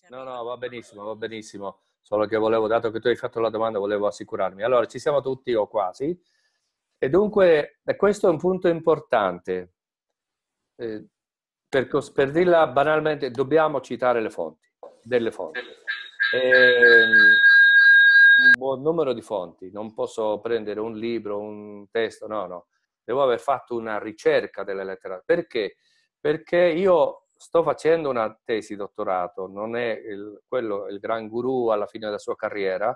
Certo. No, no, va benissimo, va benissimo. Solo che volevo, dato che tu hai fatto la domanda, volevo assicurarmi. Allora, ci siamo tutti o quasi. E dunque, eh, questo è un punto importante. Eh, per, per, dirla banalmente, dobbiamo citare le fonti, delle fonti. Eh, un buon numero di fonti, non posso prendere un libro, un testo, no, no. Devo aver fatto una ricerca della letteratura. Perché? Perché io sto facendo una tesi dottorato, non è il, quello il gran guru alla fine della sua carriera,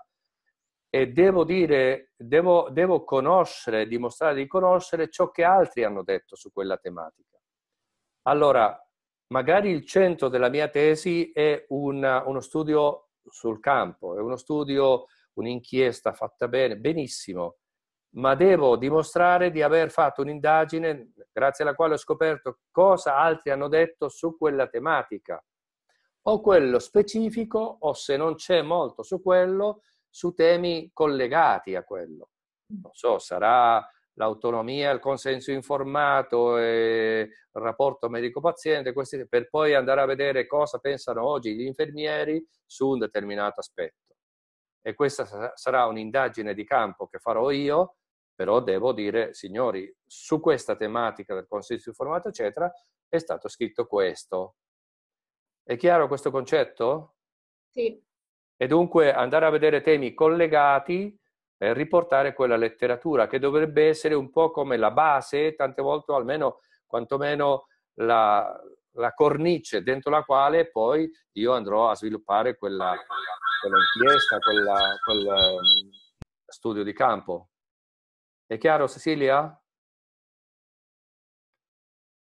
e devo dire, devo, devo conoscere, dimostrare di conoscere ciò che altri hanno detto su quella tematica. Allora, magari il centro della mia tesi è una, uno studio sul campo, è uno studio, un'inchiesta fatta bene, benissimo, ma devo dimostrare di aver fatto un'indagine grazie alla quale ho scoperto cosa altri hanno detto su quella tematica o quello specifico o se non c'è molto su quello, su temi collegati a quello. Non so, sarà l'autonomia, il consenso informato, il rapporto medico-paziente, questi, per poi andare a vedere cosa pensano oggi gli infermieri su un determinato aspetto. E questa sarà un'indagine di campo che farò io però devo dire, signori, su questa tematica del consenso informato, eccetera, è stato scritto questo. È chiaro questo concetto? Sì. E dunque andare a vedere temi collegati e riportare quella letteratura che dovrebbe essere un po' come la base, tante volte almeno quantomeno la, la cornice dentro la quale poi io andrò a sviluppare quella, quella inchiesta, quella, quel ehm, studio di campo. È chiaro Cecilia?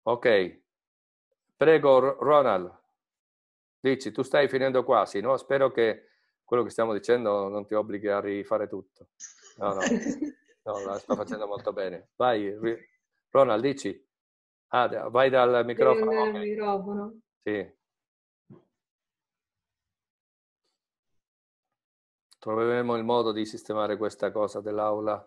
Ok, prego Ronald, dici, tu stai finendo quasi, no? Spero che quello che stiamo dicendo non ti obblighi a rifare tutto. No, no, no la sto facendo molto bene. Vai, Ronald, dici. Ah, vai dal microfono. Okay. microfono. Sì. Troveremo il modo di sistemare questa cosa dell'aula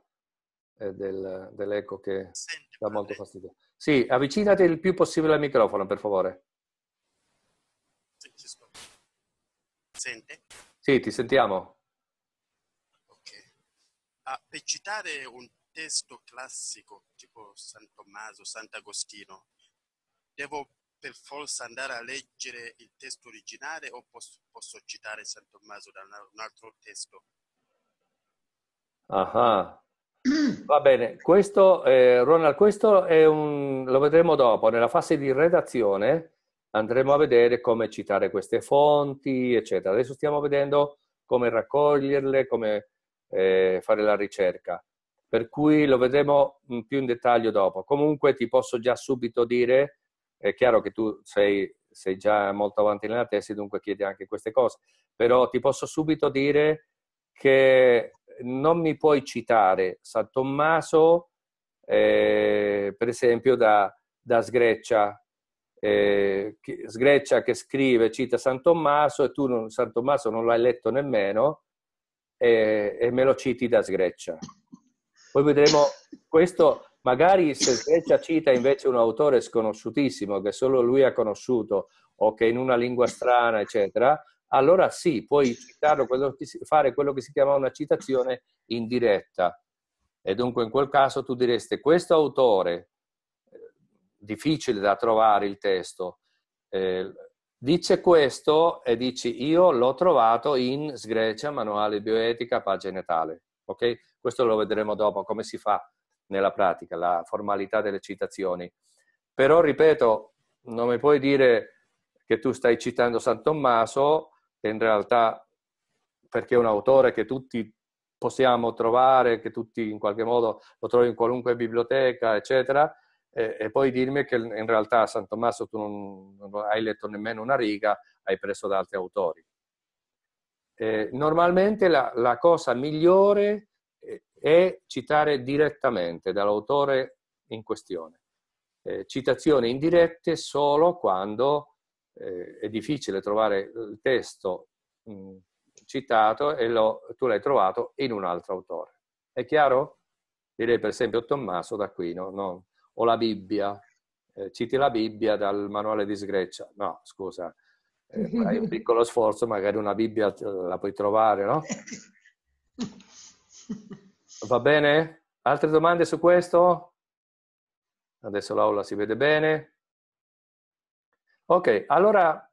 eh, del, dell'eco che Senti, dà molto eh. fastidio. Sì, avvicinati il più possibile al microfono, per favore. Sente? Sì, ti sentiamo. Ok. Ah, per citare un testo classico, tipo San Tommaso, Sant'Agostino, devo per forza andare a leggere il testo originale o posso, posso citare San Tommaso da un altro testo? Ah, Va bene, questo, eh, Ronald, questo è un, lo vedremo dopo, nella fase di redazione andremo a vedere come citare queste fonti, eccetera. Adesso stiamo vedendo come raccoglierle, come eh, fare la ricerca, per cui lo vedremo mm, più in dettaglio dopo. Comunque ti posso già subito dire, è chiaro che tu sei, sei già molto avanti nella tesi, dunque chiedi anche queste cose, però ti posso subito dire che non mi puoi citare San Tommaso, eh, per esempio, da, da Sgreccia. Eh, che, Sgreccia che scrive, cita San Tommaso e tu non, San Tommaso non l'hai letto nemmeno eh, e me lo citi da Sgreccia. Poi vedremo questo, magari se Sgreccia cita invece un autore sconosciutissimo che solo lui ha conosciuto o che in una lingua strana, eccetera, allora sì, puoi citarlo, quello si, fare quello che si chiama una citazione indiretta. E dunque in quel caso tu diresti questo autore, eh, difficile da trovare il testo, eh, dice questo e dici io l'ho trovato in Sgrecia, manuale bioetica, pagina tale. Okay? Questo lo vedremo dopo, come si fa nella pratica, la formalità delle citazioni. Però, ripeto, non mi puoi dire che tu stai citando San Tommaso in realtà perché è un autore che tutti possiamo trovare, che tutti in qualche modo lo trovi in qualunque biblioteca, eccetera, e, e poi dirmi che in realtà a San Tommaso tu non, non, hai letto nemmeno una riga, hai preso da altri autori. Eh, normalmente la, la cosa migliore eh, è citare direttamente dall'autore in questione. Eh, citazioni indirette solo quando eh, è difficile trovare il testo mh, mm, citato e lo, tu l'hai trovato in un altro autore. È chiaro? Direi per esempio Tommaso d'Aquino, no? o la Bibbia, eh, citi la Bibbia dal manuale di Sgreccia. No, scusa, eh, fai un piccolo sforzo, magari una Bibbia la puoi trovare, no? Va bene? Altre domande su questo? Adesso l'aula si vede bene. Ok, allora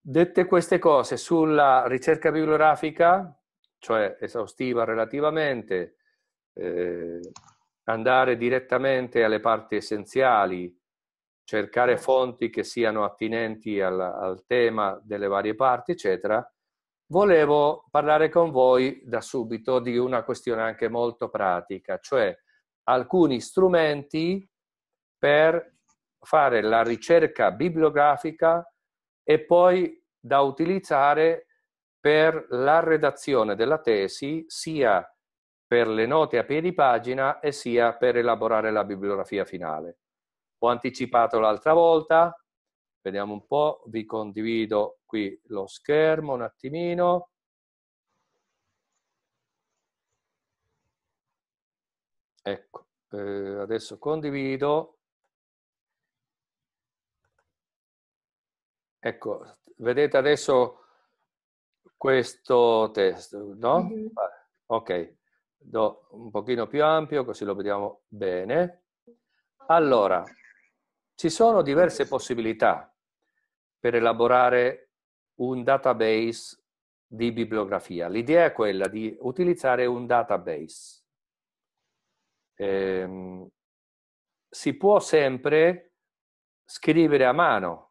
dette queste cose sulla ricerca bibliografica, cioè esaustiva relativamente, eh, andare direttamente alle parti essenziali, cercare fonti che siano attinenti al, al tema delle varie parti, eccetera, volevo parlare con voi da subito di una questione anche molto pratica, cioè alcuni strumenti per fare la ricerca bibliografica e poi da utilizzare per la redazione della tesi sia per le note a piedi pagina e sia per elaborare la bibliografia finale. Ho anticipato l'altra volta, vediamo un po', vi condivido qui lo schermo un attimino. Ecco, eh, adesso condivido Ecco, vedete adesso questo testo, no? Mm-hmm. Ok, do un pochino più ampio così lo vediamo bene. Allora, ci sono diverse possibilità per elaborare un database di bibliografia. L'idea è quella di utilizzare un database. Eh, si può sempre scrivere a mano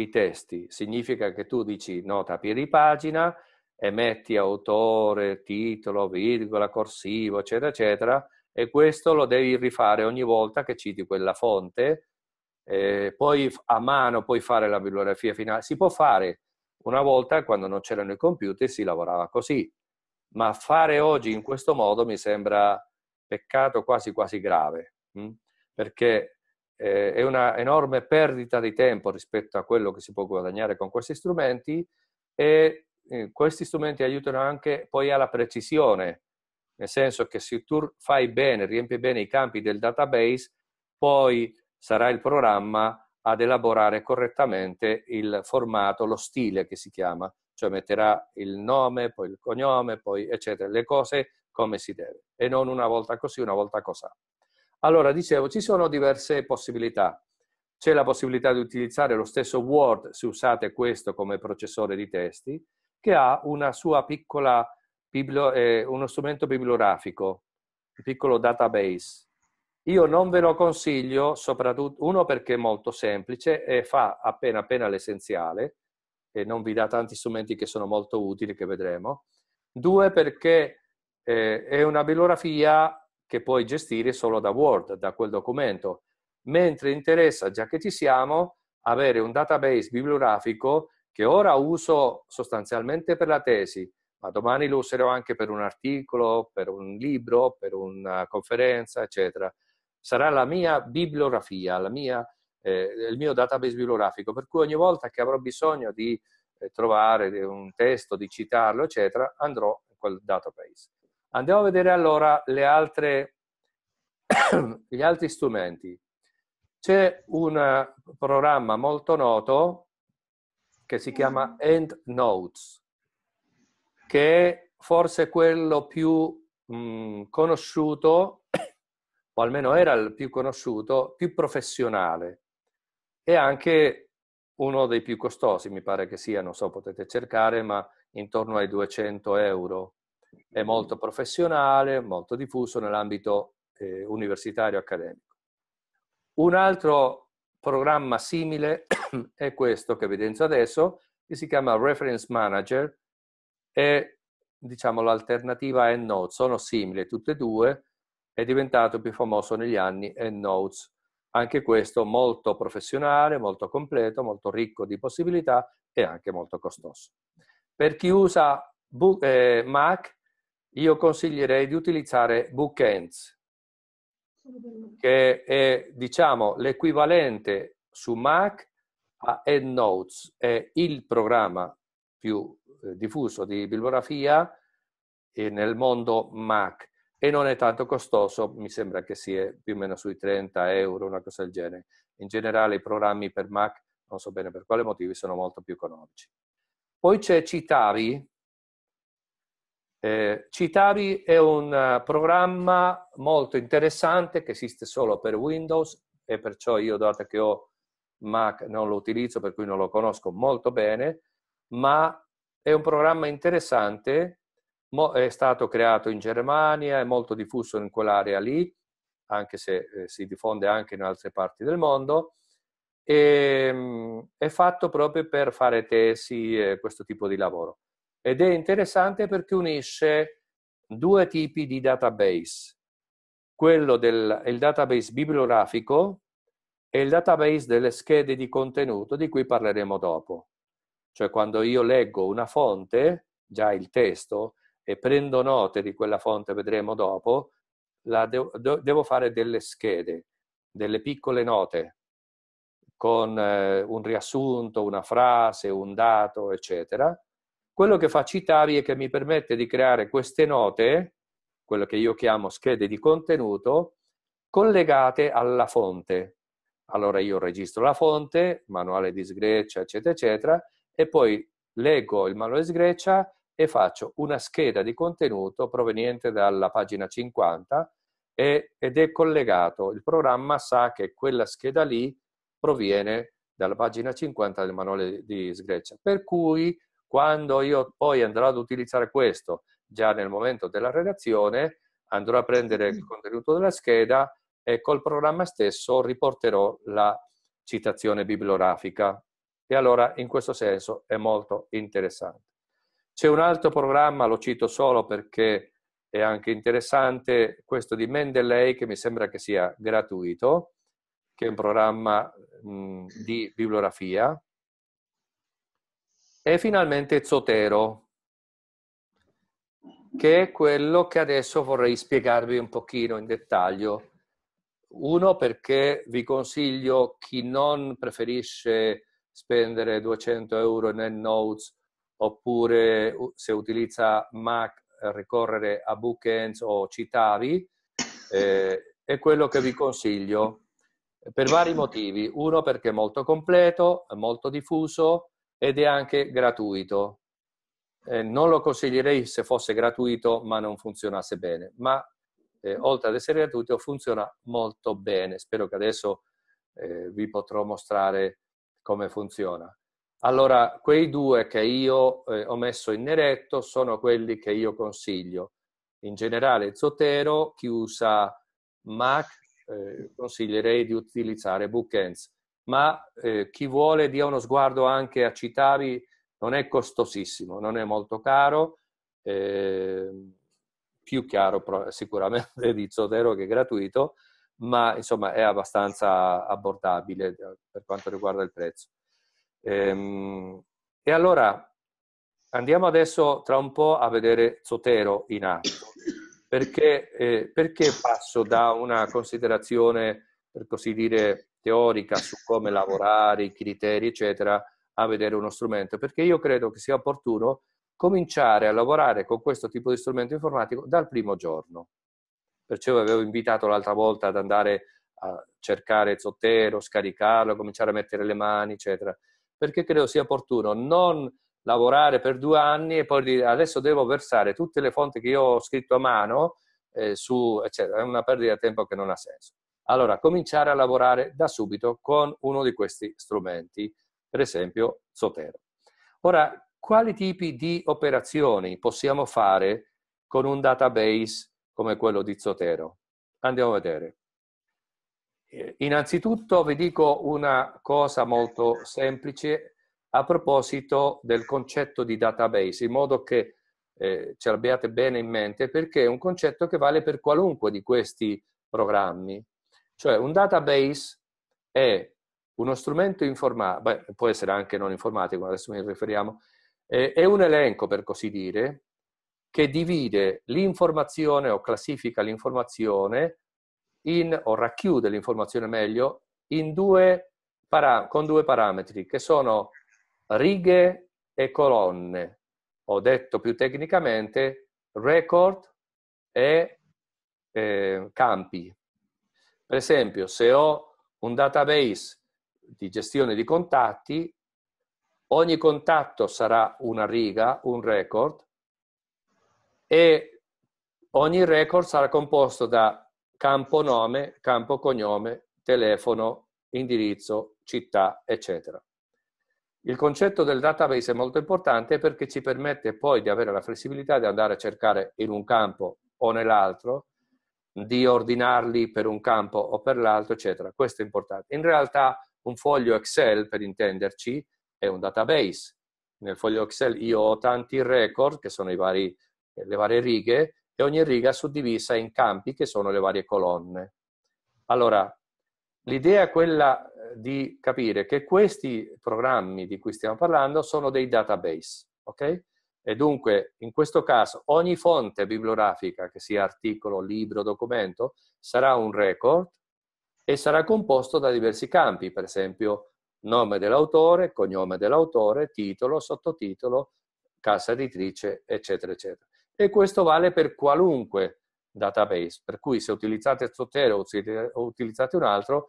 i testi. Significa che tu dici nota piedi pagina e metti autore, titolo, virgola, corsivo, eccetera, eccetera, e questo lo devi rifare ogni volta che citi quella fonte. Eh, poi a mano puoi fare la bibliografia finale. Si può fare. Una volta, quando non c'erano i computer, si lavorava così. Ma fare oggi in questo modo mi sembra peccato quasi quasi grave, mm? perché eh, è una enorme perdita di tempo rispetto a quello che si può guadagnare con questi strumenti e eh, questi strumenti aiutano anche poi alla precisione, nel senso che se tu fai bene, riempi bene i campi del database, poi sarà il programma ad elaborare correttamente il formato, lo stile che si chiama, cioè metterà il nome, poi il cognome, poi eccetera, le cose come si deve e non una volta così, una volta cos'ha. Allora, dicevo, ci sono diverse possibilità. C'è la possibilità di utilizzare lo stesso Word, se usate questo come processore di testi, che ha una sua piccola, eh, uno strumento bibliografico, un piccolo database. Io non ve lo consiglio, soprattutto uno perché è molto semplice e fa appena appena l'essenziale e non vi dà tanti strumenti che sono molto utili, che vedremo. Due perché eh, è una bibliografia che puoi gestire solo da Word, da quel documento. Mentre interessa, già che ci siamo, avere un database bibliografico che ora uso sostanzialmente per la tesi, ma domani lo userò anche per un articolo, per un libro, per una conferenza, eccetera. Sarà la mia bibliografia, la mia, eh, il mio database bibliografico, per cui ogni volta che avrò bisogno di eh, trovare un testo, di citarlo, eccetera, andrò in quel database. Andiamo a vedere allora altre, gli altri strumenti. C'è un eh, programma molto noto che si chiama mm. EndNotes, che è forse quello più mh, mm, conosciuto, o almeno era il più conosciuto, più professionale e anche uno dei più costosi, mi pare che sia, non so, potete cercare, ma intorno ai 200 euro è molto professionale, molto diffuso nell'ambito eh, universitario accademico. Un altro programma simile è questo che evidenzio adesso, che si chiama Reference Manager, è diciamo l'alternativa EndNote, sono simili tutte e due, è diventato più famoso negli anni EndNote. Anche questo molto professionale, molto completo, molto ricco di possibilità e anche molto costoso. Per chi usa eh, Mac io consiglierei di utilizzare Bookends, che è diciamo, l'equivalente su Mac a EndNotes, è il programma più eh, diffuso di bibliografia eh, nel mondo Mac e non è tanto costoso, mi sembra che sia più o meno sui 30 euro, una cosa del genere. In generale i programmi per Mac, non so bene per quale motivo, sono molto più economici. Poi c'è Citavi, eh, Citavi è un eh, programma molto interessante che esiste solo per Windows e perciò io, dato che ho Mac, non lo utilizzo, per cui non lo conosco molto bene, ma è un programma interessante, è stato creato in Germania, è molto diffuso in quell'area lì, anche se eh, si diffonde anche in altre parti del mondo, e, ehm, è fatto proprio per fare tesi e questo tipo di lavoro ed è interessante perché unisce due tipi di database, quello del database bibliografico e il database delle schede di contenuto di cui parleremo dopo. Cioè quando io leggo una fonte, già il testo, e prendo note di quella fonte, vedremo dopo, de- de- devo fare delle schede, delle piccole note con eh, un riassunto, una frase, un dato, eccetera, quello che fa Citavi è che mi permette di creare queste note, quello che io chiamo schede di contenuto, collegate alla fonte. Allora io registro la fonte, manuale di sgreccia, eccetera, eccetera, e poi leggo il manuale di sgreccia e faccio una scheda di contenuto proveniente dalla pagina 50 e, ed è collegato. Il programma sa che quella scheda lì proviene dalla pagina 50 del manuale di sgreccia, per cui quando io poi andrò ad utilizzare questo già nel momento della redazione, andrò a prendere il mm. contenuto della scheda e col programma stesso riporterò la citazione bibliografica. E allora in questo senso è molto interessante. C'è un altro programma, lo cito solo perché è anche interessante, questo di Mendeley che mi sembra che sia gratuito, che è un programma mh, mm, di bibliografia e finalmente Zotero, che è quello che adesso vorrei spiegarvi un pochino in dettaglio. Uno perché vi consiglio chi non preferisce spendere 200 euro nel Notes oppure se utilizza Mac ricorrere a Bookends o Citavi, eh, è quello che vi consiglio per vari motivi. Uno perché è molto completo, è molto diffuso, ed è anche gratuito. Eh, non lo consiglierei se fosse gratuito ma non funzionasse bene, ma eh, oltre ad essere gratuito funziona molto bene. Spero che adesso eh, vi potrò mostrare come funziona. Allora, quei due che io eh, ho messo in neretto sono quelli che io consiglio. In generale Zotero, chi usa Mac, eh, consiglierei di utilizzare Bookends ma eh, chi vuole dia uno sguardo anche a Citavi, non è costosissimo, non è molto caro, eh, più caro sicuramente di Zotero che è gratuito, ma insomma è abbastanza abbordabile eh, per quanto riguarda il prezzo. Ehm, e allora andiamo adesso tra un po' a vedere Zotero in atto. Perché, eh, perché passo da una considerazione, per così dire, teorica su come lavorare, i criteri, eccetera, a vedere uno strumento, perché io credo che sia opportuno cominciare a lavorare con questo tipo di strumento informatico dal primo giorno. Perciò vi avevo invitato l'altra volta ad andare a cercare Zottero, scaricarlo, cominciare a mettere le mani, eccetera, perché credo sia opportuno non lavorare per due anni e poi dire adesso devo versare tutte le fonti che io ho scritto a mano eh, su, eccetera. È una perdita di tempo che non ha senso. Allora, cominciare a lavorare da subito con uno di questi strumenti, per esempio Zotero. Ora, quali tipi di operazioni possiamo fare con un database come quello di Zotero? Andiamo a vedere. Eh, innanzitutto vi dico una cosa molto semplice a proposito del concetto di database, in modo che eh, ce l'abbiate bene in mente, perché è un concetto che vale per qualunque di questi programmi. Cioè un database è uno strumento informatico, può essere anche non informatico, ma adesso mi riferiamo, è un elenco, per così dire, che divide l'informazione o classifica l'informazione in, o racchiude l'informazione meglio, due para, con due parametri, che sono righe e colonne, o detto più tecnicamente, record e eh, campi. Per esempio, se ho un database di gestione di contatti, ogni contatto sarà una riga, un record, e ogni record sarà composto da campo nome, campo cognome, telefono, indirizzo, città, eccetera. Il concetto del database è molto importante perché ci permette poi di avere la flessibilità di andare a cercare in un campo o nell'altro di ordinarli per un campo o per l'altro, eccetera. Questo è importante. In realtà un foglio Excel, per intenderci, è un database. Nel foglio Excel io ho tanti record, che sono vari, le varie righe, e ogni riga suddivisa in campi, che sono le varie colonne. Allora, l'idea è quella eh, di capire che questi programmi di cui stiamo parlando sono dei database, ok? E dunque, in questo caso, ogni fonte bibliografica, che sia articolo, libro, documento, sarà un record e sarà composto da diversi campi, per esempio nome dell'autore, cognome dell'autore, titolo, sottotitolo, casa editrice, eccetera, eccetera. E questo vale per qualunque database, per cui se utilizzate Zotero o utilizzate un altro,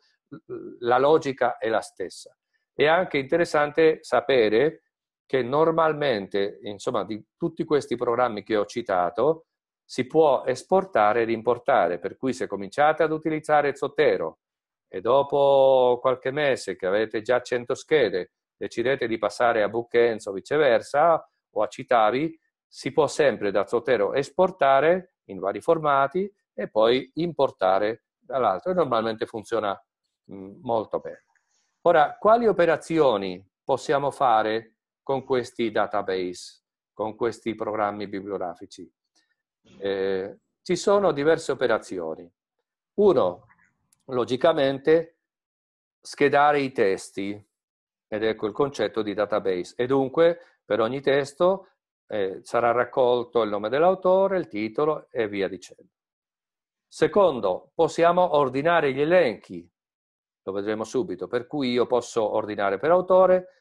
la logica è la stessa. È anche interessante sapere che normalmente, insomma, di tutti questi programmi che ho citato, si può esportare ed importare, per cui se cominciate ad utilizzare Zotero e dopo qualche mese che avete già 100 schede decidete di passare a Bookends o viceversa o a Citavi, si può sempre da Zotero esportare in vari formati e poi importare dall'altro e normalmente funziona mm, molto bene. Ora, quali operazioni possiamo fare con questi database, con questi programmi bibliografici. Eh, ci sono diverse operazioni. Uno, logicamente, schedare i testi, ed ecco il concetto di database. E dunque, per ogni testo eh, sarà raccolto il nome dell'autore, il titolo e via dicendo. Secondo, possiamo ordinare gli elenchi, lo vedremo subito, per cui io posso ordinare per autore,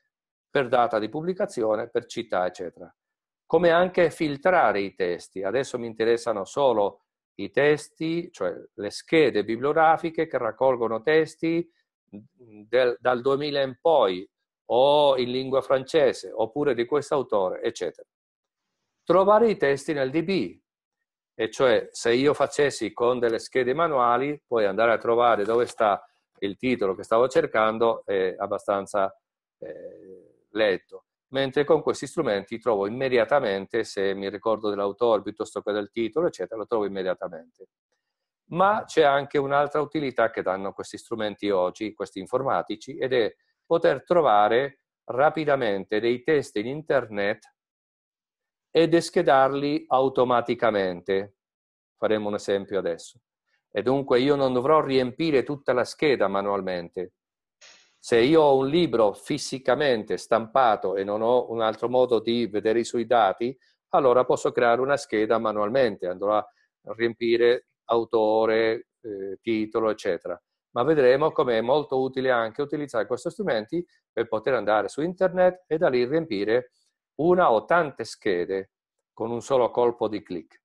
per data di pubblicazione, per città, eccetera. Come anche filtrare i testi. Adesso mi interessano solo i testi, cioè le schede bibliografiche che raccolgono testi del, dal 2000 in poi o in lingua francese oppure di quest'autore, eccetera. Trovare i testi nel DB, e cioè se io facessi con delle schede manuali, poi andare a trovare dove sta il titolo che stavo cercando è abbastanza eh, letto. Mentre con questi strumenti trovo immediatamente, se mi ricordo dell'autore piuttosto che del titolo, eccetera, lo trovo immediatamente. Ma c'è anche un'altra utilità che danno questi strumenti oggi, questi informatici, ed è poter trovare rapidamente dei test in internet e deschedarli automaticamente. Faremo un esempio adesso. E dunque io non dovrò riempire tutta la scheda manualmente, se io ho un libro fisicamente stampato e non ho un altro modo di vedere i suoi dati, allora posso creare una scheda manualmente, andrò a riempire autore, eh, titolo, eccetera. Ma vedremo come è molto utile anche utilizzare questi strumenti per poter andare su internet e da lì riempire una o tante schede con un solo colpo di clic.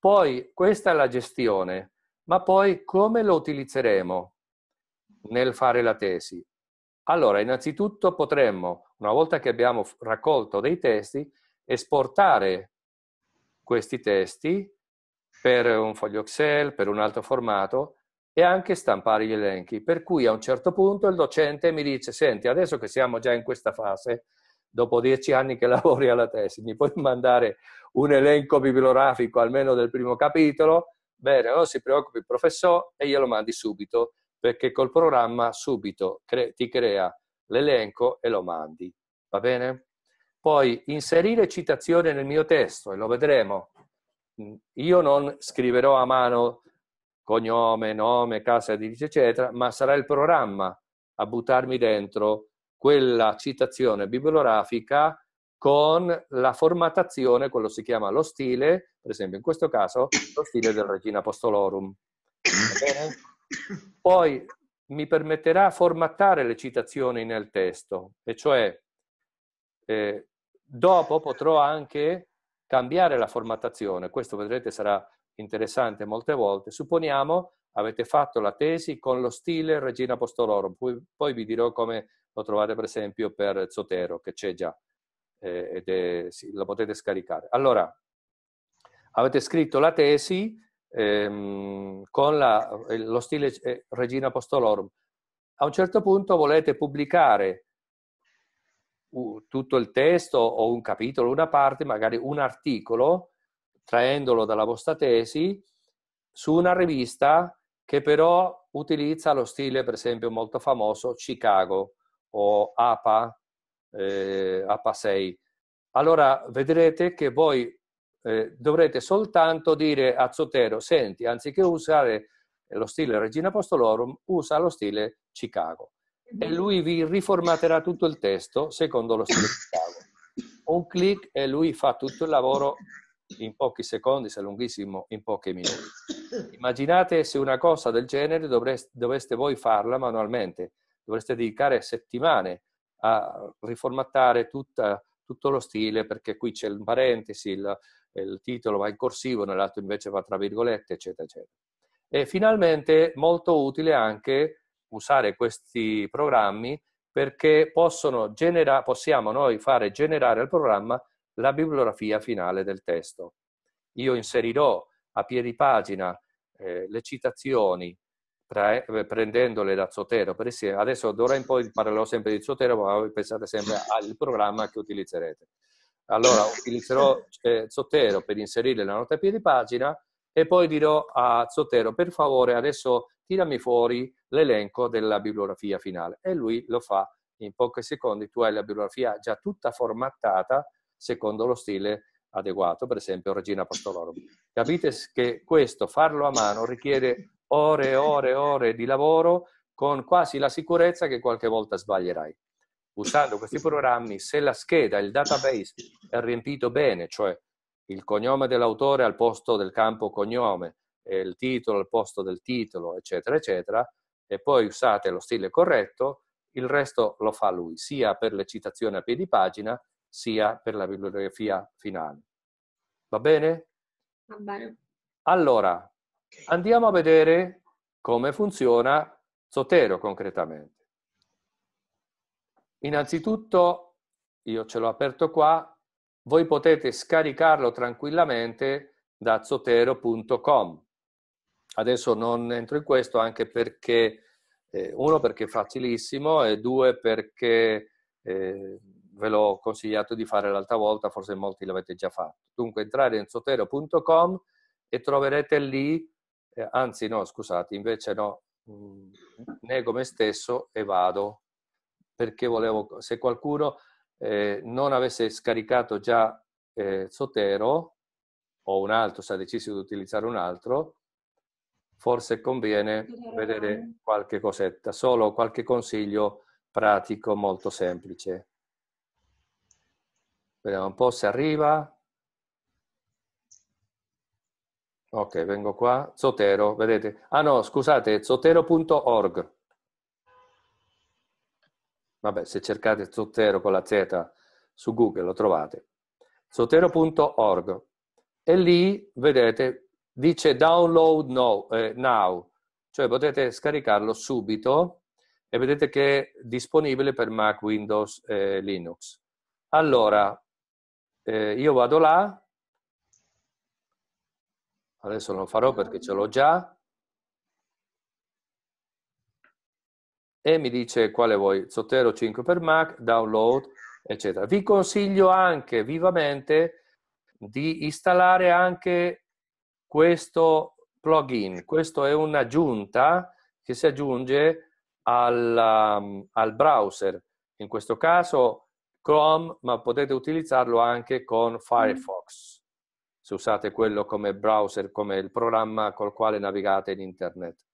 Poi questa è la gestione, ma poi come lo utilizzeremo nel fare la tesi? Allora, innanzitutto potremmo, una volta che abbiamo raccolto dei testi, esportare questi testi per un foglio Excel, per un altro formato e anche stampare gli elenchi. Per cui a un certo punto il docente mi dice, senti, adesso che siamo già in questa fase, dopo dieci anni che lavori alla tesi, mi puoi mandare un elenco bibliografico almeno del primo capitolo? Bene, non si preoccupi, professore, e glielo mandi subito perché col programma subito cre- ti crea l'elenco e lo mandi. Va bene? Poi inserire citazione nel mio testo e lo vedremo. Mm, io non scriverò a mano cognome, nome, casa editrice, eccetera, ma sarà il programma a buttarmi dentro quella citazione bibliografica con la formattazione, quello si chiama lo stile, per esempio in questo caso lo stile del Regina Apostolorum. Va bene? Poi mi permetterà formattare le citazioni nel testo, e cioè eh, dopo potrò anche cambiare la formattazione, questo vedrete sarà interessante molte volte. Supponiamo avete fatto la tesi con lo stile Regina Postolorum, poi, poi vi dirò come lo trovate per esempio per Zotero, che c'è già, eh, ed è, sì, lo potete scaricare. Allora, avete scritto la tesi, ehm, con la, eh, lo stile eh, Regina Apostolorum. A un certo punto volete pubblicare tutto il testo o un capitolo, una parte, magari un articolo, traendolo dalla vostra tesi, su una rivista che però utilizza lo stile, per esempio, molto famoso Chicago o APA, eh, APA 6. Allora vedrete che voi eh, dovrete soltanto dire a Zotero, senti, anziché usare lo stile Regina Apostolorum, usa lo stile Chicago. E mhm. lui vi riformaterà tutto il testo secondo lo stile Chicago. Un clic e lui fa tutto il lavoro in pochi secondi, se lunghissimo, in pochi minuti. Immaginate se una cosa del genere dovreste, doveste voi farla manualmente, dovreste dedicare settimane a riformattare tutta, tutto lo stile, perché qui c'è il parentesi, il, il titolo va in corsivo, nell'altro invece va tra virgolette, eccetera, eccetera. E finalmente molto utile anche usare questi programmi perché possono genera- possiamo noi fare generare al programma la bibliografia finale del testo. Io inserirò a piedi pagina eh, le citazioni pre- prendendole da Zotero. Per esempio, adesso d'ora in poi parlerò sempre di Zotero, ma pensate sempre al programma che utilizzerete. Allora utilizzerò eh, Zotero per inserire la nota a piedi pagina e poi dirò a Zotero, per favore, adesso tirami fuori l'elenco della bibliografia finale. E lui lo fa in pochi secondi. Tu hai la bibliografia già tutta formattata secondo lo stile adeguato, per esempio Regina Apostolorum. Capite che questo, farlo a mano, richiede ore e ore e ore di lavoro con quasi la sicurezza che qualche volta sbaglierai usando questi programmi, se la scheda, il database è riempito bene, cioè il cognome dell'autore al posto del campo cognome, il titolo al posto del titolo, eccetera, eccetera, e poi usate lo stile corretto, il resto lo fa lui, sia per le citazioni a piedi pagina, sia per la bibliografia finale. Va bene? Va bene. Allora, andiamo a vedere come funziona Zotero concretamente. Innanzitutto, io ce l'ho aperto qua, voi potete scaricarlo tranquillamente da zotero.com. Adesso non entro in questo anche perché, eh, uno, perché è facilissimo e due, perché eh, ve l'ho consigliato di fare l'altra volta, forse molti l'avete già fatto. Dunque entrare in zotero.com e troverete lì, eh, anzi no, scusate, invece no, mh, mm, nego me stesso e vado perché volevo, se qualcuno eh, non avesse scaricato già eh, Zotero o un altro, se ha deciso di utilizzare un altro, forse conviene vedere qualche cosetta, solo qualche consiglio pratico molto semplice. Vediamo un po' se arriva. Ok, vengo qua. Zotero, vedete. Ah no, scusate, zotero.org. Vabbè, se cercate Zotero con la Z su Google lo trovate. Zotero.org e lì vedete dice download now, eh, now, cioè potete scaricarlo subito e vedete che è disponibile per Mac, Windows e Linux. Allora, eh, io vado là, adesso non lo farò perché ce l'ho già, e mi dice quale vuoi, Zotero 5 per Mac, download, eccetera. Vi consiglio anche vivamente di installare anche questo plugin. Questo è un'aggiunta che si aggiunge al, um, al browser, in questo caso Chrome, ma potete utilizzarlo anche con mm. Firefox, se usate quello come browser, come il programma col quale navigate in Internet.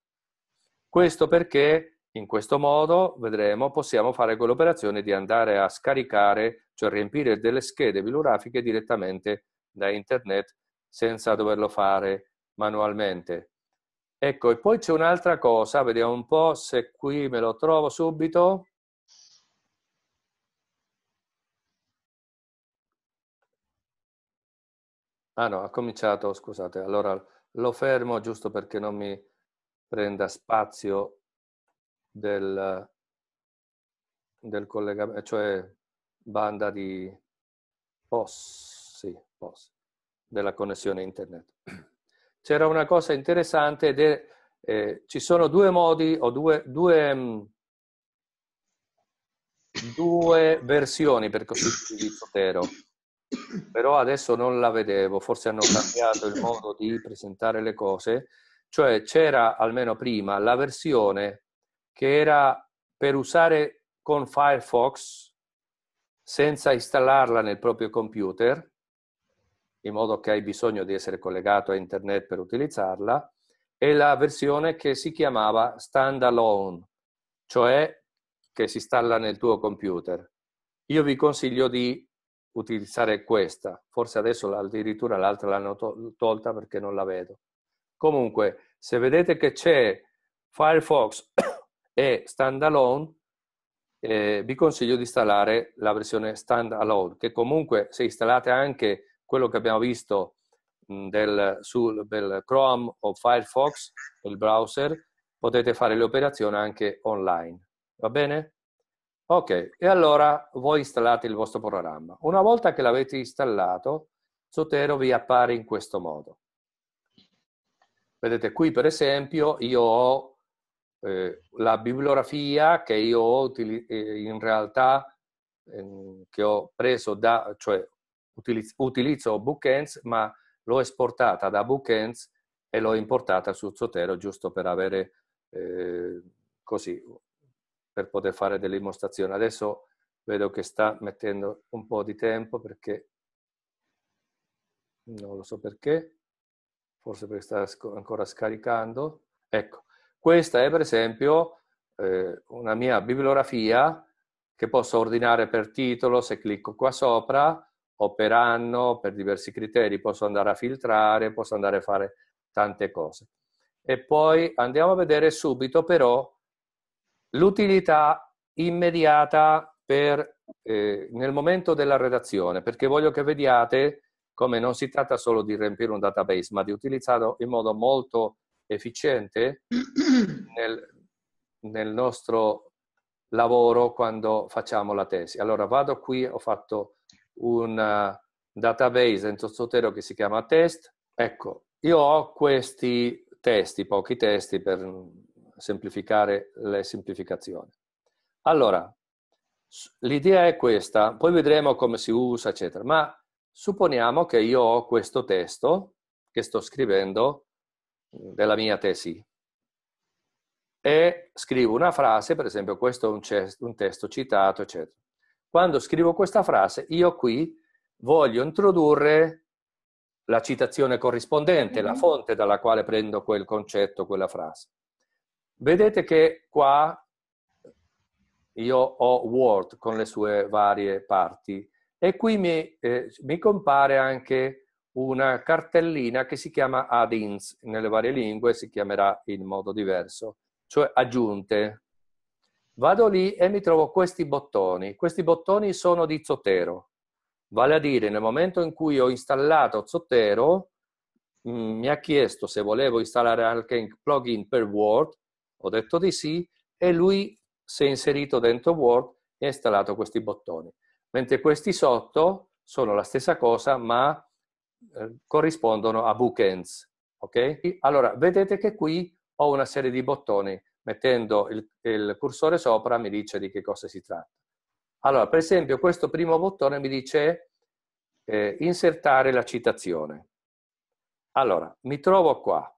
Questo perché in questo modo, vedremo, possiamo fare quell'operazione di andare a scaricare, cioè riempire delle schede bibliografiche direttamente da internet senza doverlo fare manualmente. Ecco, e poi c'è un'altra cosa, vediamo un po' se qui me lo trovo subito. Ah no, ha cominciato, scusate, allora lo fermo giusto perché non mi prenda spazio del, del collegamento, cioè banda di POS, sì, POS, della connessione internet. C'era una cosa interessante ed è, eh, ci sono due modi o due, due, mm, due versioni per così dire di Totero, però adesso non la vedevo, forse hanno cambiato il modo di presentare le cose, cioè c'era almeno prima la versione che era per usare con Firefox senza installarla nel proprio computer, in modo che hai bisogno di essere collegato a internet per utilizzarla, e la versione che si chiamava standalone, cioè che si installa nel tuo computer. Io vi consiglio di utilizzare questa, forse adesso addirittura l'altra l'hanno tolta perché non la vedo. Comunque, se vedete che c'è Firefox e standalone, eh, vi consiglio di installare la versione standalone, che comunque se installate anche quello che abbiamo visto mh, del, sul, del Chrome o Firefox, il browser, potete fare le operazioni anche online. Va bene? Ok, e allora voi installate il vostro programma. Una volta che l'avete installato, Zotero vi appare in questo modo. Vedete qui per esempio io ho eh, la bibliografia che io ho eh, in realtà ehm, che ho preso da, cioè utiliz- utilizzo Bookends, ma l'ho esportata da Bookends e l'ho importata su Zotero giusto per avere eh, così, per poter fare delle dimostrazioni. Adesso vedo che sta mettendo un po' di tempo perché non lo so perché, forse perché sta ancora scaricando. Ecco, questa è per esempio eh, una mia bibliografia che posso ordinare per titolo se clicco qua sopra o per anno, per diversi criteri, posso andare a filtrare, posso andare a fare tante cose. E poi andiamo a vedere subito però l'utilità immediata per, eh, nel momento della redazione, perché voglio che vediate come non si tratta solo di riempire un database, ma di utilizzarlo in modo molto efficiente nel, nel nostro lavoro quando facciamo la tesi. Allora vado qui, ho fatto un eh, database dentro Sotero che si chiama test. Ecco, io ho questi testi, pochi testi per semplificare le semplificazioni. Allora, l'idea è questa, poi vedremo come si usa, eccetera, ma supponiamo che io ho questo testo che sto scrivendo della mia tesi e scrivo una frase, per esempio questo è un, ces- un testo citato, eccetera. Quando scrivo questa frase, io qui voglio introdurre la citazione corrispondente, mm-hmm. la fonte dalla quale prendo quel concetto, quella frase. Vedete che qua io ho Word con le sue varie parti e qui mi, eh, mi compare anche una cartellina che si chiama add-ins, nelle varie lingue si chiamerà in modo diverso, cioè aggiunte. Vado lì e mi trovo questi bottoni. Questi bottoni sono di Zotero, vale a dire nel momento in cui ho installato Zotero, mh, mm, mi ha chiesto se volevo installare anche il plugin per Word, ho detto di sì, e lui si è inserito dentro Word e ha installato questi bottoni. Mentre questi sotto sono la stessa cosa, ma eh, corrispondono a bookends. Okay? Allora, vedete che qui ho una serie di bottoni. Mettendo il, il cursore sopra mi dice di che cosa si tratta. Allora, per esempio, questo primo bottone mi dice eh, insertare la citazione. Allora, mi trovo qua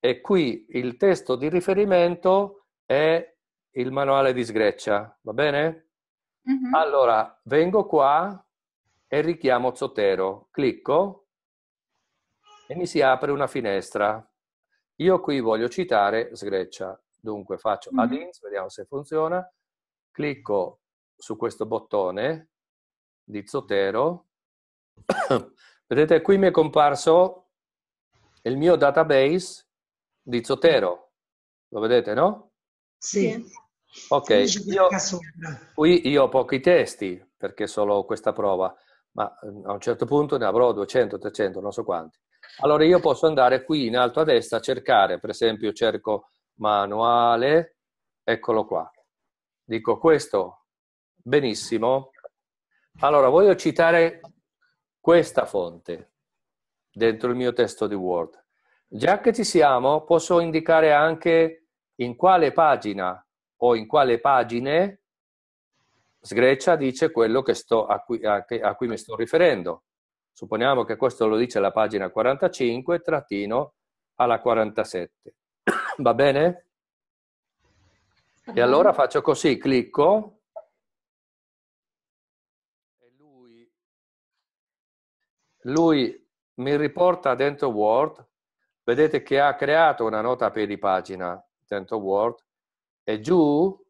e qui il testo di riferimento è il manuale di Sgreccia, va bene? Mm -hmm. Allora, vengo qua e richiamo Zotero. Clicco e mi si apre una finestra. Io qui voglio citare Sgreccia. Dunque faccio mm-hmm. adins, vediamo se funziona. Clicco su questo bottone di Zotero. Vedete, qui mi è comparso il mio database di Zotero. Lo vedete, no? Sì. Ok, io, qui io ho pochi testi perché solo questa prova ma ehm, a un certo punto ne avrò 200, 300, non so quanti. Allora io posso andare qui in alto a destra a cercare, per esempio cerco manuale, eccolo qua. Dico questo, benissimo. Allora voglio citare questa fonte dentro il mio testo di Word. Già che ci siamo, posso indicare anche in quale pagina o in quale pagine Sgreccia dice quello sto, a, cui, a, a cui mi sto riferendo. Supponiamo che questo lo dice la pagina 45, trattino alla 47. Va bene? E allora faccio così, clicco. E lui, lui mi riporta dentro Word. Vedete che ha creato una nota per pagina dentro Word. E giù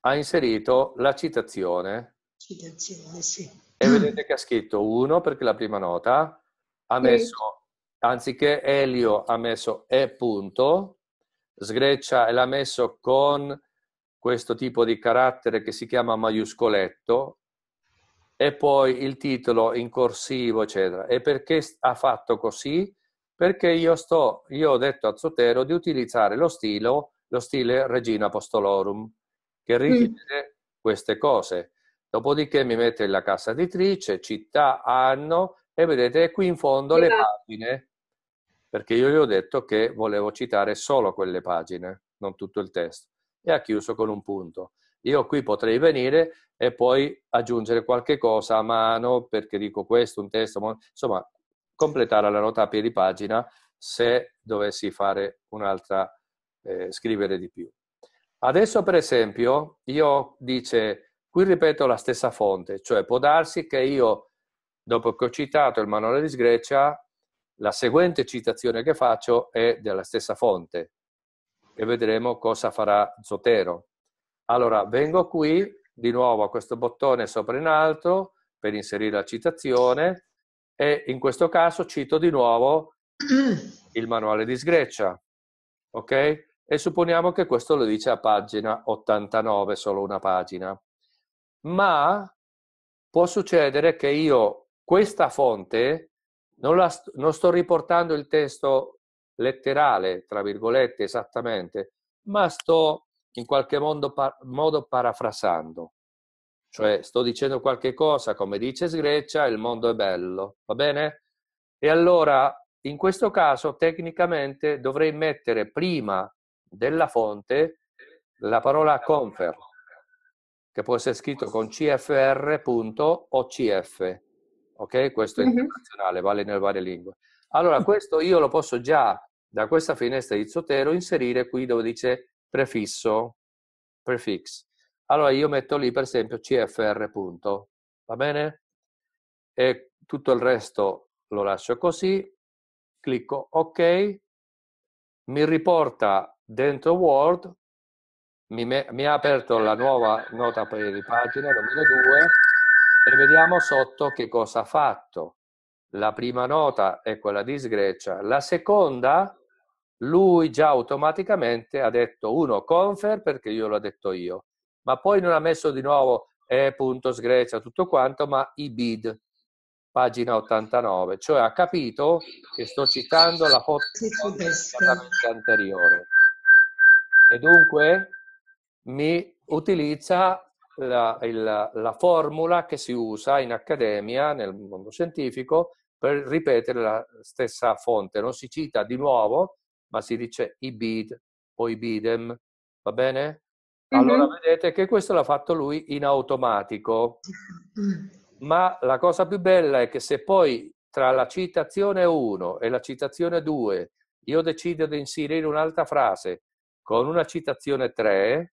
ha inserito la citazione. Citazione, sì. E vedete che ha scritto 1 perché la prima nota ha messo, sì. anziché Elio ha messo E punto, sgreccia e l'ha messo con questo tipo di carattere che si chiama maiuscoletto e poi il titolo in corsivo, eccetera. E perché ha fatto così? Perché io, sto, io ho detto a Zotero di utilizzare lo, stile, lo stile Regina Apostolorum che mm. richiede mm. queste cose. Dopodiché mi mette la cassa editrice, città, anno e vedete qui in fondo esatto. le pagine, perché io gli ho detto che volevo citare solo quelle pagine, non tutto il testo. E ha chiuso con un punto. Io qui potrei venire e poi aggiungere qualche cosa a mano perché dico questo, un testo, insomma, completare la nota a piedi pagina se dovessi fare un'altra, eh, scrivere di più. Adesso, per esempio, io dice, qui ripeto la stessa fonte, cioè può darsi che io, dopo che ho citato il manuale di Sgrecia, la seguente citazione che faccio è della stessa fonte e vedremo cosa farà Zotero. Allora, vengo qui di nuovo a questo bottone sopra in alto per inserire la citazione e in questo caso cito di nuovo il manuale di Sgrecia. Ok? E supponiamo che questo lo dice a pagina 89, solo una pagina. Ma può succedere che io questa fonte non, la, non sto riportando il testo letterale, tra virgolette, esattamente, ma sto in qualche modo, modo parafrasando. Cioè sto dicendo qualche cosa, come dice Sgreccia, il mondo è bello, va bene? E allora, in questo caso, tecnicamente dovrei mettere prima della fonte la parola confer, che può essere scritto con cfr.ocf. Ok? Questo è internazionale, vale nelle varie lingue. Allora, questo io lo posso già, da questa finestra di Zotero, inserire qui dove dice prefisso, prefix. Allora io metto lì, per esempio, cfr. Va bene? E tutto il resto lo lascio così, clicco ok, mi riporta dentro Word, mi, me, mi ha aperto la nuova nota per il pagina numero 2 e vediamo sotto che cosa ha fatto. La prima nota è quella di sgreccia, la seconda lui già automaticamente ha detto uno confer perché io l'ho detto io, ma poi non ha messo di nuovo e punto sgreccia tutto quanto, ma i bid pagina 89, cioè ha capito che sto citando la foto esattamente anteriore e dunque mi utilizza la, il, la, formula che si usa in accademia, nel mondo scientifico, per ripetere la stessa fonte. Non si cita di nuovo, ma si dice ibid o ibidem, va bene? Mm-hmm. Allora mm-hmm. vedete che questo l'ha fatto lui in automatico. Mm-hmm. Ma la cosa più bella è che se poi tra la citazione 1 e la citazione 2 io decido di inserire un'altra frase con una citazione 3,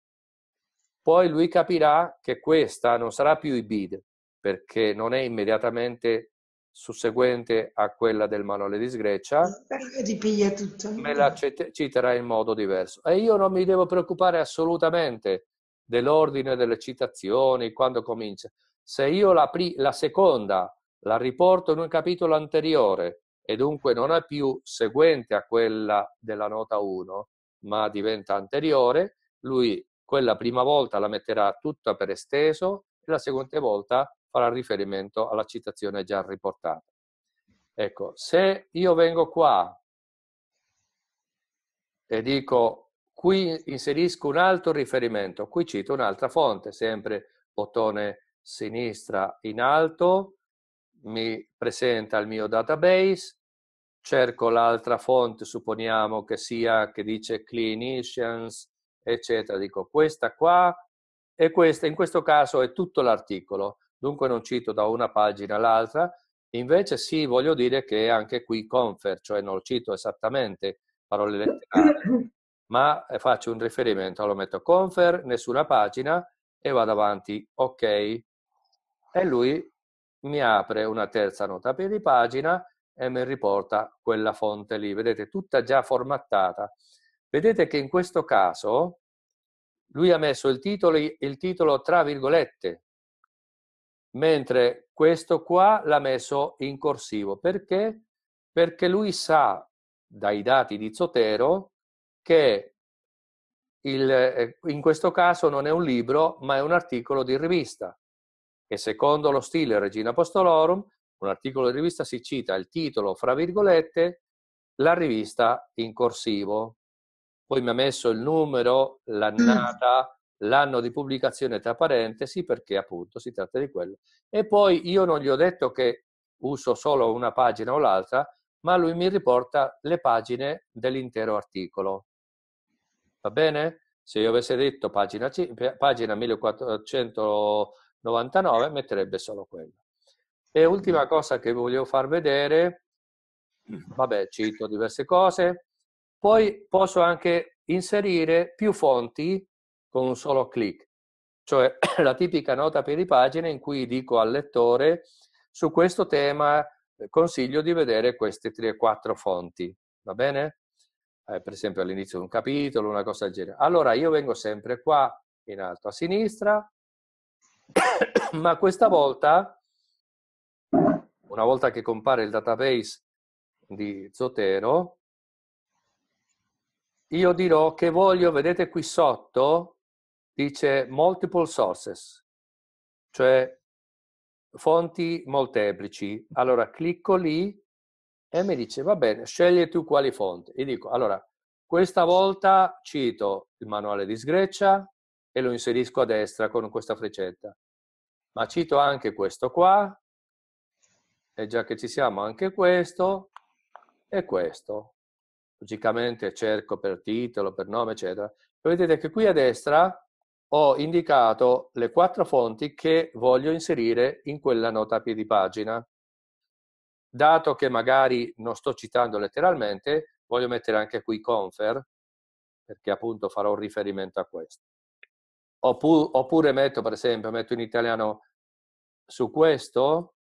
poi lui capirà che questa non sarà più i bid, perché non è immediatamente susseguente a quella del manuale di sgrecia. Eh, tutto. me la citerà in modo diverso. E io non mi devo preoccupare assolutamente dell'ordine delle citazioni, quando comincia. Se io la, pri- la seconda la riporto in un capitolo anteriore e dunque non è più seguente a quella della nota 1, ma diventa anteriore, lui quella prima volta la metterà tutta per esteso e la seconda volta farà riferimento alla citazione già riportata. Ecco, se io vengo qua e dico qui inserisco un altro riferimento, qui cito un'altra fonte, sempre bottone sinistra in alto, mi presenta il mio database, cerco l'altra fonte, supponiamo che sia che dice clinicians, eccetera, dico questa qua e questa, in questo caso è tutto l'articolo, dunque non cito da una pagina all'altra, invece sì, voglio dire che anche qui confer, cioè non cito esattamente parole letterarie, ma eh, faccio un riferimento, lo metto confer, nessuna pagina e vado avanti, ok, e lui mi apre una terza nota di pagina e mi riporta quella fonte lì. Vedete, tutta già formattata. Vedete che in questo caso lui ha messo il titolo, il titolo tra virgolette, mentre questo qua l'ha messo in corsivo. Perché? Perché lui sa dai dati di Zotero che il, eh, in questo caso non è un libro, ma è un articolo di rivista. E secondo lo stile Regina Apostolorum, un articolo di rivista si cita il titolo, fra virgolette, la rivista in corsivo. Poi mi ha messo il numero, mm. l'annata, mm. l'anno di pubblicazione tra parentesi, perché appunto si tratta di quello. E poi io non gli ho detto che uso solo una pagina o l'altra, ma lui mi riporta le pagine dell'intero articolo. Va bene? Se io avessi detto pagina, pagina 1499, metterebbe solo quello. E ultima cosa che voglio far vedere, mm. vabbè, cito diverse cose, poi posso anche inserire più fonti con un solo clic, cioè la tipica nota per i pagine in cui dico al lettore su questo tema eh, consiglio di vedere queste 3-4 fonti, va bene? Eh, per esempio all'inizio di un capitolo, una cosa del genere. Allora io vengo sempre qua in alto a sinistra, ma questa volta una volta che compare il database di Zotero, io dirò che voglio, vedete qui sotto, dice multiple sources, cioè fonti molteplici. Allora clicco lì e mi dice, va bene, scegli tu quali fonti. E dico, allora, questa volta cito il manuale di Sgreccia e lo inserisco a destra con questa freccetta, ma cito anche questo qua, e già che ci siamo anche questo e questo. Logicamente cerco per titolo, per nome, eccetera. vedete che qui a destra ho indicato le quattro fonti che voglio inserire in quella nota a piedi pagina. Dato che magari non sto citando letteralmente, voglio mettere anche qui confer, perché appunto farò un riferimento a questo. Oppure, metto, per esempio, metto in italiano su questo,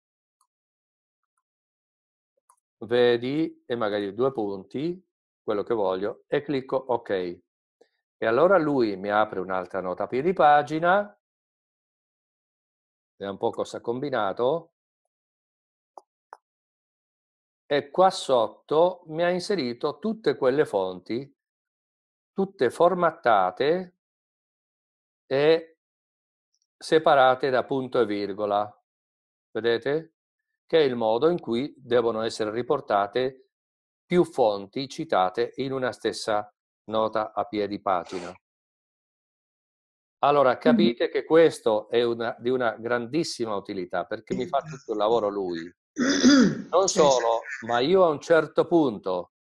vedi e magari due punti, quello che voglio, e clicco ok. E allora lui mi apre un'altra nota a piedi pagina, vediamo un po' cosa ha combinato, e qua sotto mi ha inserito tutte quelle fonti, tutte formattate e separate da punto e virgola. Vedete? che è il modo in cui devono essere riportate più fonti citate in una stessa nota a piedi pagina. Allora capite che questo è una, di una grandissima utilità perché mi fa tutto il lavoro lui. Non solo, ma io a un certo punto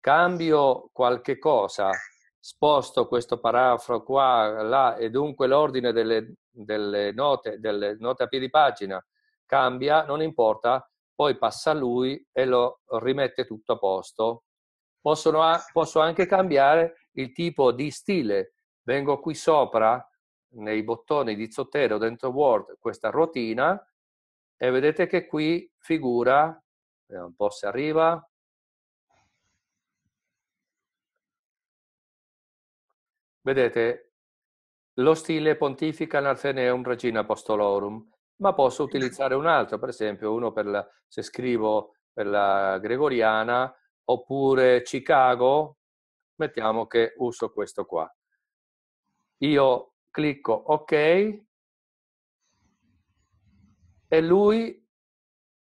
cambio qualche cosa, sposto questo parafro qua, là e dunque l'ordine delle, delle note, delle note a piedi pagina cambia, non importa, poi passa a lui e lo rimette tutto a posto. Possono, posso anche cambiare il tipo di stile. Vengo qui sopra, nei bottoni di Zotero dentro Word, questa rotina e vedete che qui figura, vediamo un po' se arriva, vedete lo stile Pontifica Nartheneum Regina Apostolorum, ma posso utilizzare un altro, per esempio uno per la, se scrivo per la gregoriana oppure Chicago, mettiamo che uso questo qua. Io clicco ok e lui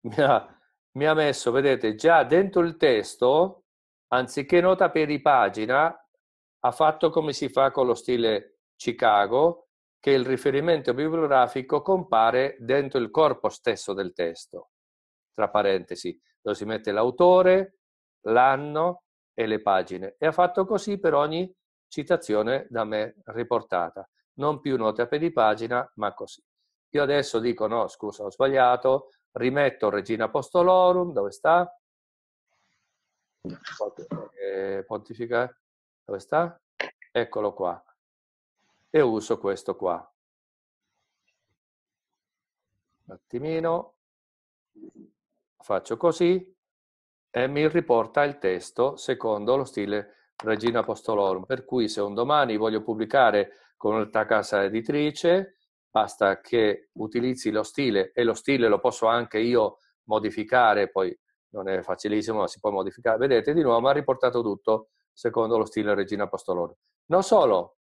mi ha, mi ha messo, vedete, già dentro il testo, anziché nota per i pagina, ha fatto come si fa con lo stile Chicago, che il riferimento bibliografico compare dentro il corpo stesso del testo, tra parentesi, dove si mette l'autore, l'anno e le pagine. E ha fatto così per ogni citazione da me riportata, non più note a piedi pagina, ma così. Io adesso dico no, scusa, ho sbagliato, rimetto Regina Apostolorum, dove sta? Eh, Pontifica, dove sta? Eccolo qua e uso questo qua. Un attimino, faccio così e mi riporta il testo secondo lo stile Regina Apostolorum. Per cui se un domani voglio pubblicare con un'altra casa editrice, basta che utilizzi lo stile e lo stile lo posso anche io modificare, poi non è facilissimo, ma si può modificare. Vedete di nuovo, ma ha riportato tutto secondo lo stile Regina Apostolorum. Non solo,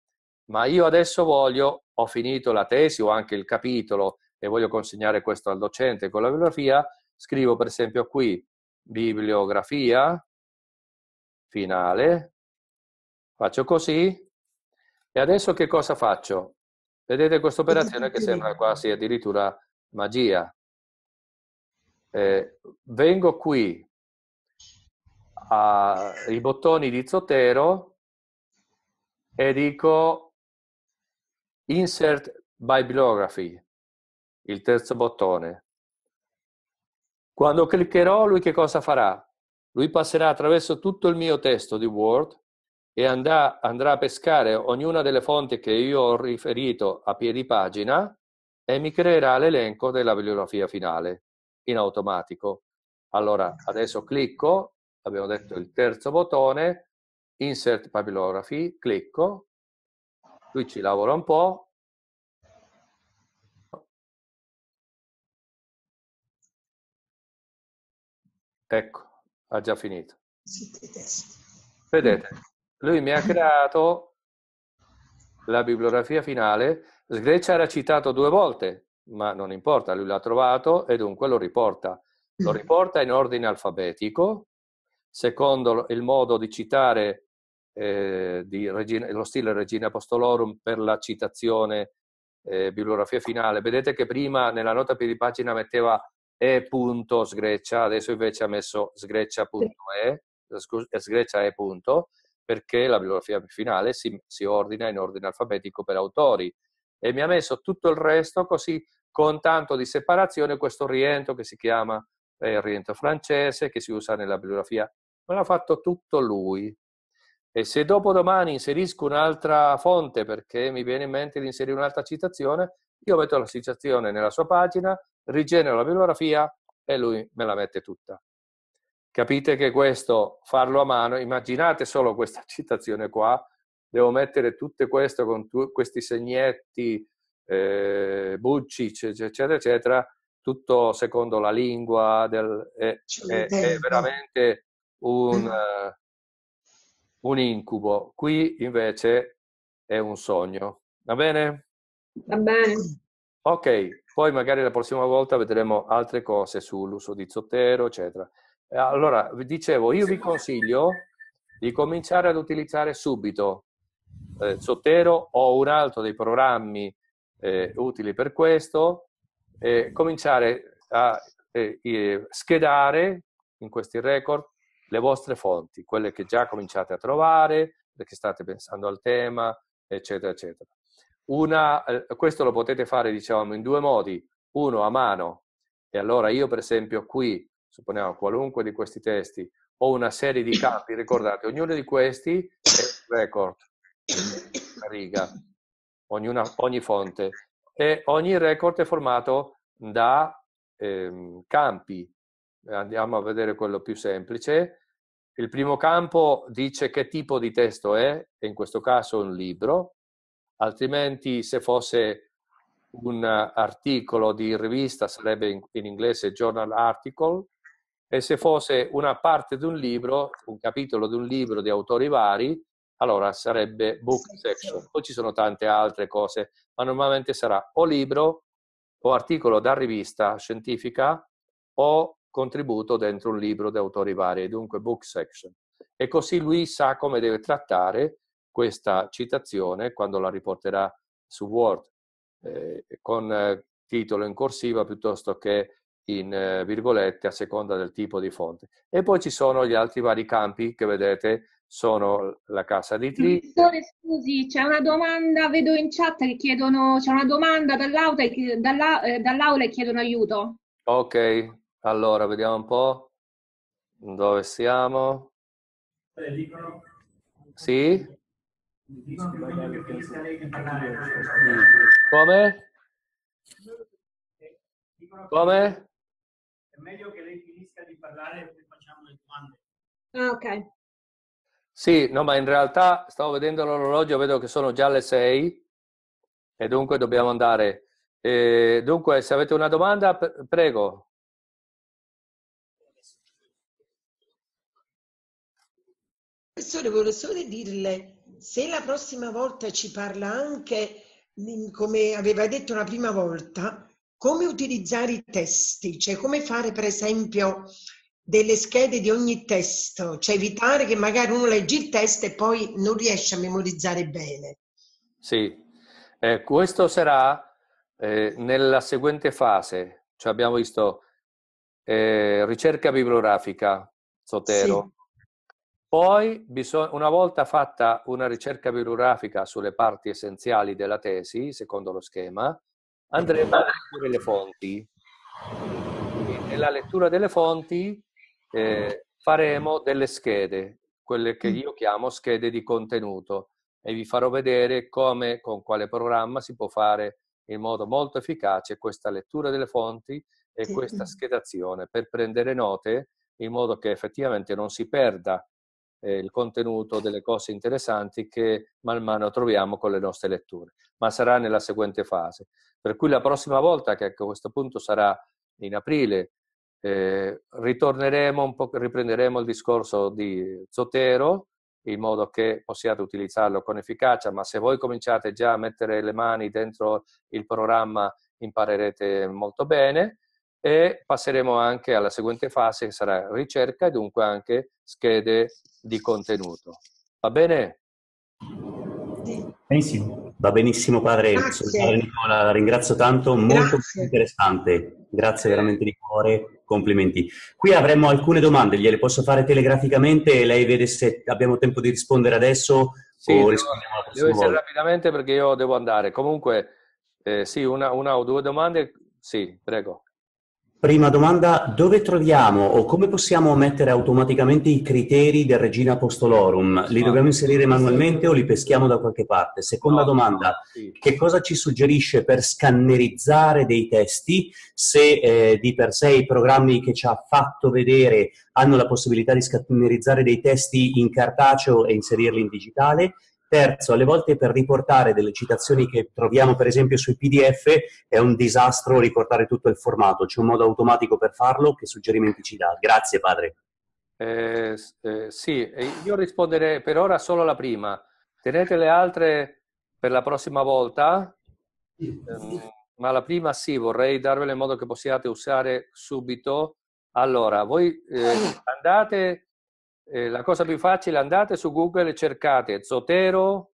ma io adesso voglio, ho finito la tesi o anche il capitolo e voglio consegnare questo al docente con la bibliografia, scrivo per esempio qui bibliografia finale, faccio così e adesso che cosa faccio? Vedete questa operazione che sembra quasi addirittura magia. Eh, vengo qui ai bottoni di Zotero e dico Insert Bibliography, il terzo bottone. Quando cliccherò, lui che cosa farà? Lui passerà attraverso tutto il mio testo di Word e andrà, andrà a pescare ognuna delle fonti che io ho riferito a piedi pagina e mi creerà l'elenco della bibliografia finale in automatico. Allora, adesso clicco, abbiamo detto il terzo bottone, Insert Bibliography, clicco, lui ci lavora un po'. Ecco, ha già finito. Vedete, lui mi ha creato la bibliografia finale. Sgrecia era citato due volte, ma non importa, lui l'ha trovato e dunque lo riporta. Lo riporta in ordine alfabetico, secondo il modo di citare eh, Regina, lo stile Regina Apostolorum per la citazione eh, bibliografia finale. Vedete che prima nella nota più di pagina metteva e punto sgreccia, adesso invece ha messo sgreccia.e, eh, eh, sgreccia e punto, perché la bibliografia finale si, si ordina in ordine alfabetico per autori. E mi ha messo tutto il resto così con tanto di separazione questo rientro che si chiama eh, rientro francese, che si usa nella bibliografia, ma l'ha fatto tutto lui, e se dopo domani inserisco un'altra fonte perché mi viene in mente di inserire un'altra citazione, io metto la citazione nella sua pagina, rigenero la bibliografia e lui me la mette tutta. Capite che questo farlo a mano, immaginate solo questa citazione qua, devo mettere tutto questo con tu, questi segnetti, eh, bucci, eccetera, eccetera, tutto secondo la lingua, del, è, è, è cioè, veramente un, mm un incubo, qui invece è un sogno. Va bene? Va bene. Ok, poi magari la prossima volta vedremo altre cose sull'uso di Zotero, eccetera. Eh, allora, dicevo, io vi consiglio di cominciare ad utilizzare subito eh, Zotero o un altro dei programmi eh, utili per questo, e cominciare a eh, eh, schedare in questi record le vostre fonti, quelle che già cominciate a trovare, perché state pensando al tema, eccetera, eccetera. Una, eh, questo lo potete fare, diciamo, in due modi. Uno a mano, e allora io per esempio qui, supponiamo qualunque di questi testi, ho una serie di campi, ricordate, ognuno di questi è un record, una riga, ognuna, ogni fonte, e ogni record è formato da eh, campi, eh, andiamo a vedere quello più semplice. Il primo campo dice che tipo di testo è, e in questo caso un libro, altrimenti se fosse un articolo di rivista sarebbe in, inglese journal article, e se fosse una parte di un libro, un capitolo di un libro di autori vari, allora sarebbe book section. Poi ci sono tante altre cose, ma normalmente sarà o libro o articolo da rivista scientifica o contributo dentro un libro di autori vari, dunque book section. E così lui sa come deve trattare questa citazione quando la riporterà su Word, eh, con eh, titolo in corsiva piuttosto che in eh, virgolette a seconda del tipo di fonte. E poi ci sono gli altri vari campi che vedete, sono la casa di tri. Professore, scusi, c'è una domanda, vedo in chat che chiedono, c'è una domanda dall'aula, eh, dall'aula e chiedono aiuto. Ok, allora, vediamo un po' dove siamo. Eh, sì? Eh, eh, Come? Come? È meglio che lei finisca di parlare e poi facciamo le domande. Ah, ok. Sì, no, ma in realtà stavo vedendo l'orologio, vedo che sono già le sei e dunque dobbiamo andare. E dunque, se avete una domanda, prego. professore, volevo solo dirle se la prossima volta ci parla anche, mm, come aveva detto la prima volta, come utilizzare i testi, cioè come fare per esempio delle schede di ogni testo, cioè evitare che magari uno legge il testo e poi non riesce a memorizzare bene. Sì, eh, questo sarà eh, nella seguente fase, cioè abbiamo visto eh, ricerca bibliografica, Sotero, poi, una volta fatta una ricerca bibliografica sulle parti essenziali della tesi, secondo lo schema, andremo a leggere le fonti. E nella lettura delle fonti eh, faremo delle schede, quelle che mm. io chiamo schede di contenuto, e vi farò vedere come, con quale programma si può fare in modo molto efficace questa lettura delle fonti e questa schedazione per prendere note in modo che effettivamente non si perda eh, il contenuto delle cose interessanti che man mano troviamo con le nostre letture, ma sarà nella seguente fase. Per cui la prossima volta, che a ecco, questo punto sarà in aprile, eh, ritorneremo un po', riprenderemo il discorso di Zotero in modo che possiate utilizzarlo con efficacia, ma se voi cominciate già a mettere le mani dentro il programma imparerete molto bene e passeremo anche alla seguente fase che sarà ricerca e dunque anche schede di contenuto. Va bene? Benissimo. Va benissimo padre, padre Nicola, la ringrazio tanto, Grazie. molto interessante. Grazie veramente di cuore, complimenti. Qui avremmo alcune domande, gliele posso fare telegraficamente e lei vede se abbiamo tempo di rispondere adesso sì, o devo, rispondiamo alla prossima devo essere rapidamente perché io devo andare. Comunque, eh, sì, una, una o due domande. Sì, prego. Prima domanda, dove troviamo o come possiamo mettere automaticamente i criteri del Regina Apostolorum? Li dobbiamo inserire manualmente o li peschiamo da qualche parte? Seconda no, domanda, sì. che cosa ci suggerisce per scannerizzare dei testi se eh, di per sé i programmi che ci ha fatto vedere hanno la possibilità di scannerizzare dei testi in cartaceo e inserirli in digitale? Terzo, alle volte per riportare delle citazioni che troviamo per esempio sui PDF è un disastro riportare tutto il formato, c'è un modo automatico per farlo, che suggerimenti ci dà? Grazie padre. Eh, eh, sì, io risponderei per ora solo alla prima, tenete le altre per la prossima volta, eh, ma la prima sì, vorrei darvele in modo che possiate usare subito. Allora, voi eh, andate eh, la cosa più facile, andate su Google e cercate Zotero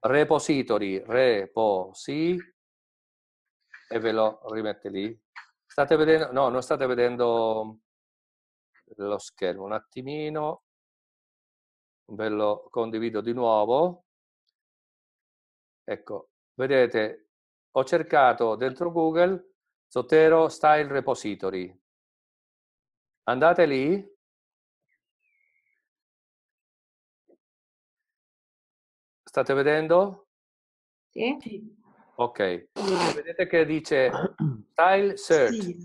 Repository, Reposi e ve lo rimette lì. State vedendo, no, non state vedendo lo schermo, un attimino, ve lo condivido di nuovo. Ecco, vedete, ho cercato dentro Google Zotero Style Repository Andate lì State vedendo? Sì. Ok. Vedete che dice style search. Eh.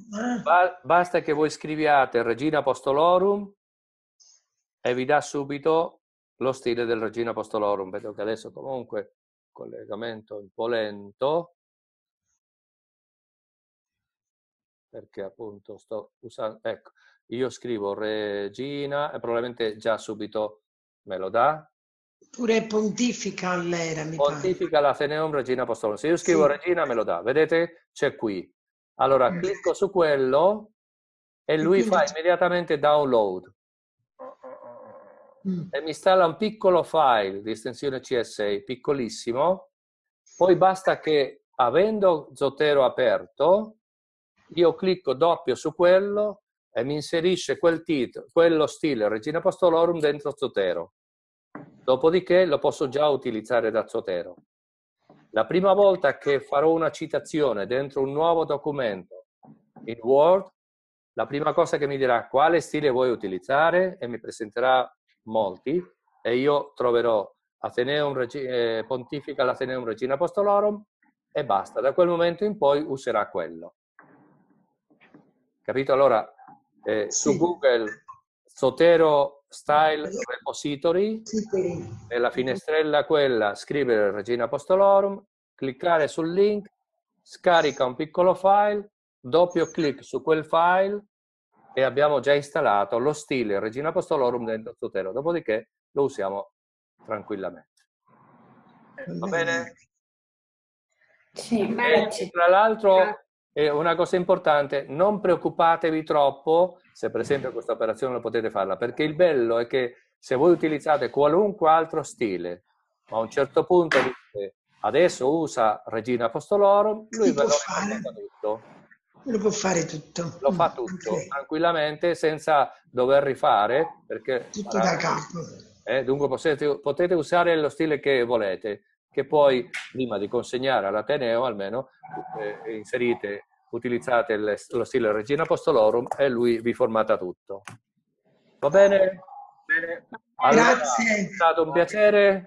basta che voi scriviate Regina Apostolorum e vi dà subito lo stile del Regina Apostolorum. Vedo che adesso comunque collegamento un po' lento perché appunto sto usando... Ecco, io scrivo Regina e probabilmente già subito me lo dà. Pure pontifica all'era, mi Pontifica la Ateneum Regina Apostolum. Se io scrivo sì. Regina me lo dà, vedete? C'è qui. Allora mm. clicco su quello e lui fa immediatamente download mm. e mi installa un piccolo file di estensione CSI, piccolissimo. Poi basta che avendo Zotero aperto, io clicco doppio su quello, e mi inserisce quel titolo, quello stile Regina Apostolorum dentro Zotero. Dopodiché lo posso già utilizzare da Zotero. La prima volta che farò una citazione dentro un nuovo documento in Word, la prima cosa che mi dirà quale stile vuoi utilizzare e mi presenterà molti e io troverò Ateneum, eh, Pontifica l'Ateneum Regina Apostolorum e basta. Da quel momento in poi userà quello. Capito? Allora eh, su Google Zotero Style Repository, nella finestrella quella scrivere Regina Postolorum, cliccare sul link, scarica un piccolo file, doppio clic su quel file e abbiamo già installato lo stile Regina Postolorum dentro Zotero, dopodiché lo usiamo tranquillamente. Va bene? Sì, e, tra l'altro e una cosa importante, non preoccupatevi troppo se per esempio questa operazione lo potete farla, perché il bello è che se voi utilizzate qualunque altro stile, ma a un certo punto dite adesso usa Regina Apostolorum, lui ve lo fare. tutto. Lo può fare tutto. Lo fa tutto okay. tranquillamente senza dover rifare. Perché, tutto da capo. Eh, dunque potete, potete, usare lo stile che volete, che poi prima di consegnare all'Ateneo almeno eh, inserite utilizzate il, lo stile Regina Apostolorum e lui vi formata tutto. Va bene? bene. Allora, Grazie. È stato un piacere.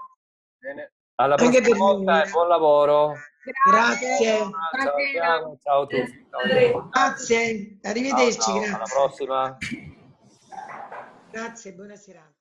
Bene. Alla prossima volta e buon lavoro. Grazie. Ciao, ciao a tutti. Grazie, arrivederci. Ciao, ciao. Alla prossima. Grazie, buona serata.